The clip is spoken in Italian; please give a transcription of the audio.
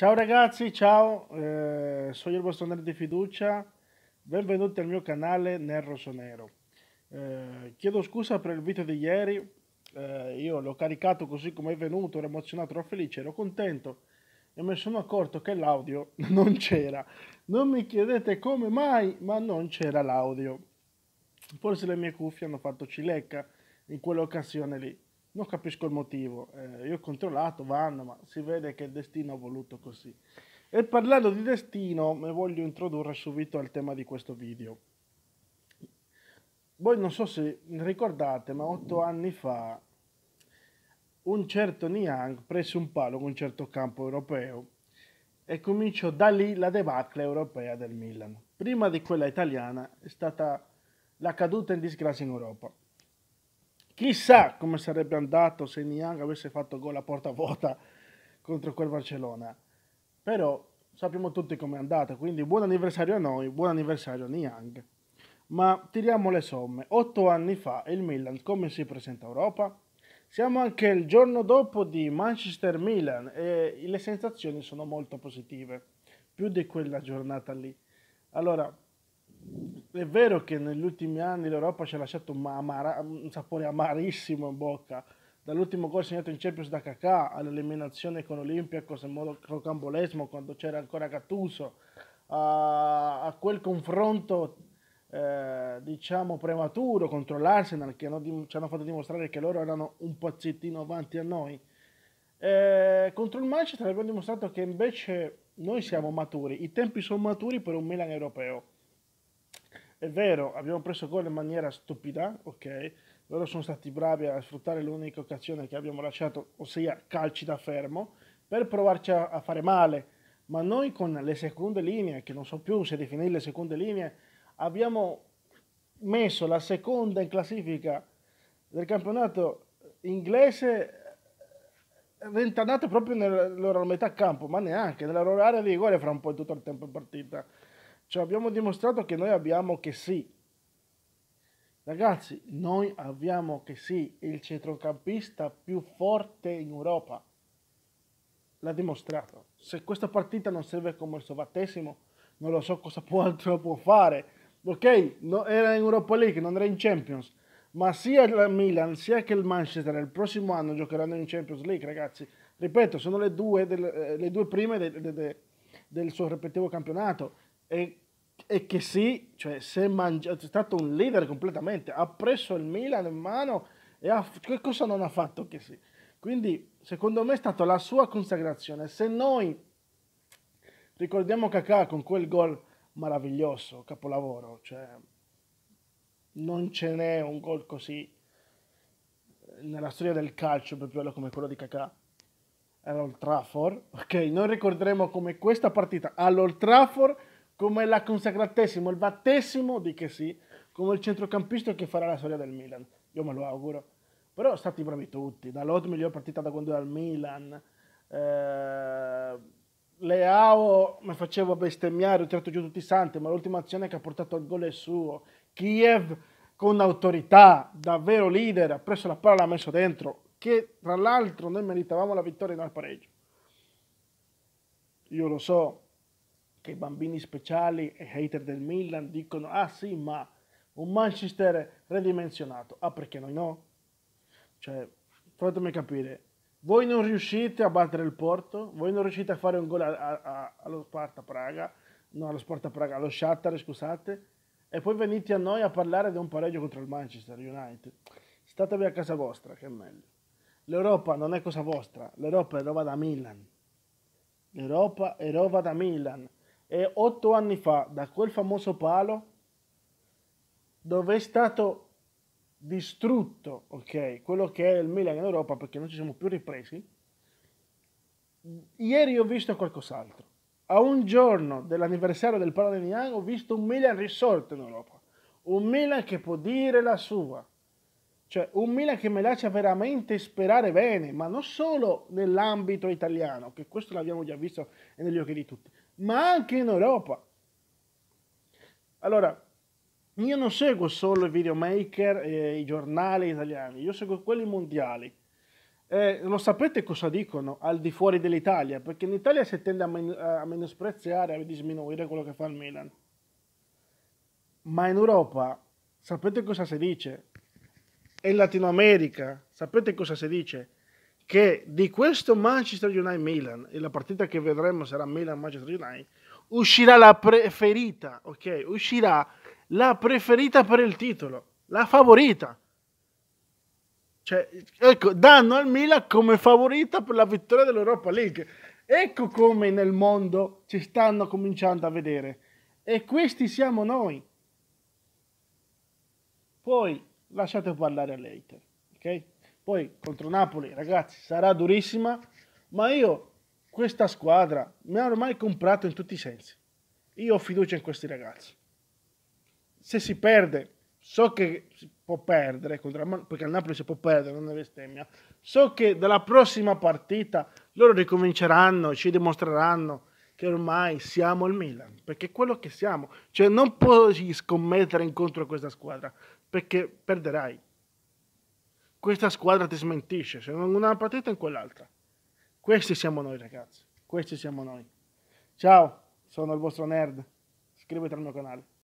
Ciao ragazzi, ciao, eh, sono il vostro nerd di fiducia, benvenuti al mio canale Nel Rosso Nero. Eh, chiedo scusa per il video di ieri, eh, io l'ho caricato così come è venuto, ero emozionato, ero felice, ero contento e mi sono accorto che l'audio non c'era. Non mi chiedete come mai, ma non c'era l'audio. Forse le mie cuffie hanno fatto cilecca in quell'occasione lì. Non capisco il motivo, eh, io ho controllato, vanno, ma si vede che il destino ha voluto così. E parlando di destino, mi voglio introdurre subito al tema di questo video. Voi non so se ricordate, ma otto anni fa un certo Niang prese un palo con un certo campo europeo e cominciò da lì la debacle europea del Milan. Prima di quella italiana è stata la caduta in disgrazia in Europa. Chissà come sarebbe andato se Niang avesse fatto gol a porta vuota contro quel Barcellona. Però sappiamo tutti com'è andata, quindi buon anniversario a noi, buon anniversario a Niang. Ma tiriamo le somme. Otto anni fa il Milan come si presenta a Europa? Siamo anche il giorno dopo di Manchester-Milan e le sensazioni sono molto positive, più di quella giornata lì. Allora, è vero che negli ultimi anni l'Europa ci ha lasciato un, amara, un sapore amarissimo in bocca, dall'ultimo gol segnato in Champions da Kakà all'eliminazione con Olympiacos in modo rocambolesmo quando c'era ancora Gattuso, a, a quel confronto eh, diciamo prematuro contro l'Arsenal che hanno, ci hanno fatto dimostrare che loro erano un pezzettino avanti a noi. Eh, contro il Manchester abbiamo dimostrato che invece noi siamo maturi, i tempi sono maturi per un Milan europeo è vero, abbiamo preso gol in maniera stupida, ok? Loro sono stati bravi a sfruttare l'unica occasione che abbiamo lasciato, ossia calci da fermo, per provarci a, a fare male. Ma noi con le seconde linee, che non so più se definire le seconde linee, abbiamo messo la seconda in classifica del campionato inglese rentanate eh, proprio nella loro metà campo, ma neanche nella loro area di rigore fra un po' tutto il tempo in partita. Cioè abbiamo dimostrato che noi abbiamo che sì. Ragazzi, noi abbiamo che sì il centrocampista più forte in Europa. L'ha dimostrato. Se questa partita non serve come il suo battesimo, non lo so cosa può altro può fare. Ok, no, era in Europa League, non era in Champions ma sia il Milan sia che il Manchester il prossimo anno giocheranno in Champions League, ragazzi. Ripeto, sono le due, del, eh, le due prime de, de, de, del suo rispettivo campionato e, e che sì, cioè, si è, mangiato, è stato un leader completamente, ha preso il Milan in mano e ha, che cosa non ha fatto che sì. Quindi secondo me è stata la sua consacrazione. Se noi ricordiamo Kakà con quel gol meraviglioso, capolavoro, cioè, non ce n'è un gol così eh, nella storia del calcio proprio come quello di Kakà all'Old Trafford. Ok, noi ricorderemo come questa partita all'Old Trafford come la consacratesimo, il battesimo di che sì, come il centrocampista che farà la storia del Milan. Io me lo auguro. Però stati bravi tutti, Dalot miglior partita da quando era al Milan, eh, Leao mi faceva bestemmiare, ho tirato giù tutti i santi, ma l'ultima azione che ha portato al gol è suo. Kiev con autorità, davvero leader, ha preso la palla e l'ha messo dentro, che tra l'altro noi meritavamo la vittoria in non il pareggio. Io lo so, che i bambini speciali e hater del Milan dicono ah sì ma un Manchester ridimensionato, ah perché noi no? Cioè, fatemi capire, voi non riuscite a battere il Porto, voi non riuscite a fare un gol a, a, a, allo Sparta Praga, no allo Sparta Praga, allo Shakhtar scusate, e poi venite a noi a parlare di un pareggio contro il Manchester United. Statevi a casa vostra, che è meglio. L'Europa non è cosa vostra, l'Europa è roba da Milan. L'Europa è roba da Milan e otto anni fa da quel famoso palo dove è stato distrutto okay, quello che è il Milan in Europa perché non ci siamo più ripresi, ieri ho visto qualcos'altro. A un giorno dell'anniversario del palo di Milan ho visto un Milan risorto in Europa, un Milan che può dire la sua, cioè, un Milan che mi lascia veramente sperare bene, ma non solo nell'ambito italiano, che questo l'abbiamo già visto e negli occhi di tutti, ma anche in Europa. Allora, io non seguo solo i videomaker e i giornali italiani, io seguo quelli mondiali. Eh, lo sapete cosa dicono al di fuori dell'Italia? Perché in Italia si tende a, men- a menospreziare, a disminuire quello che fa il Milan. Ma in Europa sapete cosa si dice? e Latino America, sapete cosa si dice? Che di questo Manchester United-Milan, e la partita che vedremo sarà Milan-Manchester United, uscirà la preferita, ok? Uscirà la preferita per il titolo, la favorita. Cioè, ecco, danno al Milan come favorita per la vittoria dell'Europa League. Ecco come nel mondo ci stanno cominciando a vedere. E questi siamo noi. Poi lasciate parlare all'Eiter, ok? Poi contro Napoli, ragazzi, sarà durissima, ma io questa squadra mi ha ormai comprato in tutti i sensi. Io ho fiducia in questi ragazzi. Se si perde, so che si può perdere, contro, perché il Napoli si può perdere, non è bestemmia. So che dalla prossima partita loro ricominceranno, ci dimostreranno che ormai siamo il Milan, perché è quello che siamo. Cioè non puoi scommettere incontro a questa squadra perché perderai. Questa squadra ti smentisce, se non una partita in quell'altra. Questi siamo noi ragazzi, questi siamo noi. Ciao, sono il vostro nerd, iscrivetevi al mio canale.